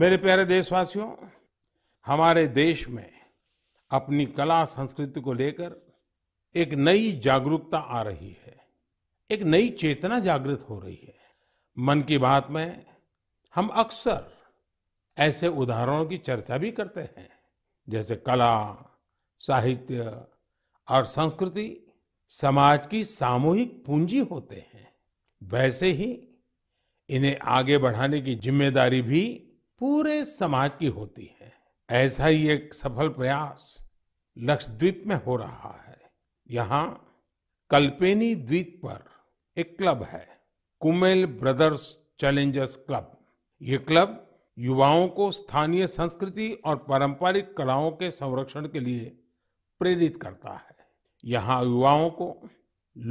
मेरे प्यारे देशवासियों हमारे देश में अपनी कला संस्कृति को लेकर एक नई जागरूकता आ रही है एक नई चेतना जागृत हो रही है मन की बात में हम अक्सर ऐसे उदाहरणों की चर्चा भी करते हैं जैसे कला साहित्य और संस्कृति समाज की सामूहिक पूंजी होते हैं वैसे ही इन्हें आगे बढ़ाने की जिम्मेदारी भी पूरे समाज की होती है ऐसा ही एक सफल प्रयास लक्षद्वीप में हो रहा है यहाँ कल्पेनी द्वीप पर एक क्लब है कुमेल ब्रदर्स चैलेंजर्स क्लब ये क्लब युवाओं को स्थानीय संस्कृति और पारंपरिक कलाओं के संरक्षण के लिए प्रेरित करता है यहाँ युवाओं को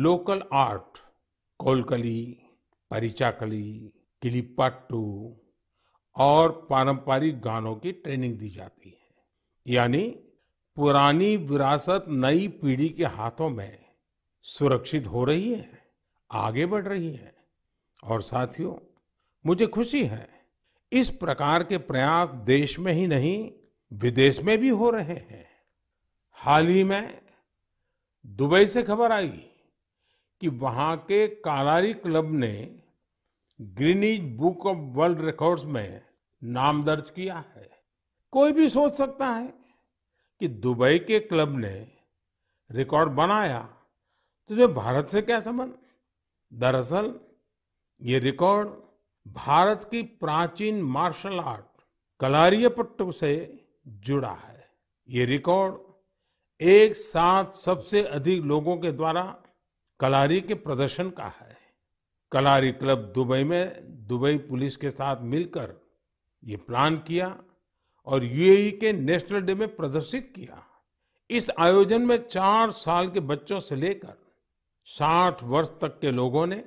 लोकल आर्ट कोलकली परिचाकली किलिपाट्टू और पारंपरिक गानों की ट्रेनिंग दी जाती है यानी पुरानी विरासत नई पीढ़ी के हाथों में सुरक्षित हो रही है आगे बढ़ रही है और साथियों मुझे खुशी है इस प्रकार के प्रयास देश में ही नहीं विदेश में भी हो रहे हैं हाल ही में दुबई से खबर आई कि वहां के कालारी क्लब ने Guinness book of world records में नाम दर्ज किया है कोई भी सोच सकता है कि दुबई के क्लब ने रिकॉर्ड बनाया तो जो भारत से क्या संबंध दरअसल ये रिकॉर्ड भारत की प्राचीन मार्शल आर्ट कलारियपट्टू से जुड़ा है ये रिकॉर्ड एक साथ सबसे अधिक लोगों के द्वारा कलारी के प्रदर्शन का है कलारी क्लब दुबई में दुबई पुलिस के साथ मिलकर ये प्लान किया और यूएई के नेशनल डे में प्रदर्शित किया इस आयोजन में चार साल के बच्चों से लेकर साठ वर्ष तक के लोगों ने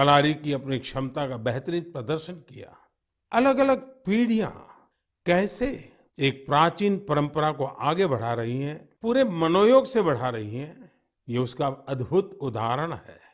कलारी की अपनी क्षमता का बेहतरीन प्रदर्शन किया अलग अलग पीढ़ियां कैसे एक प्राचीन परंपरा को आगे बढ़ा रही हैं पूरे मनोयोग से बढ़ा रही हैं ये उसका अद्भुत उदाहरण है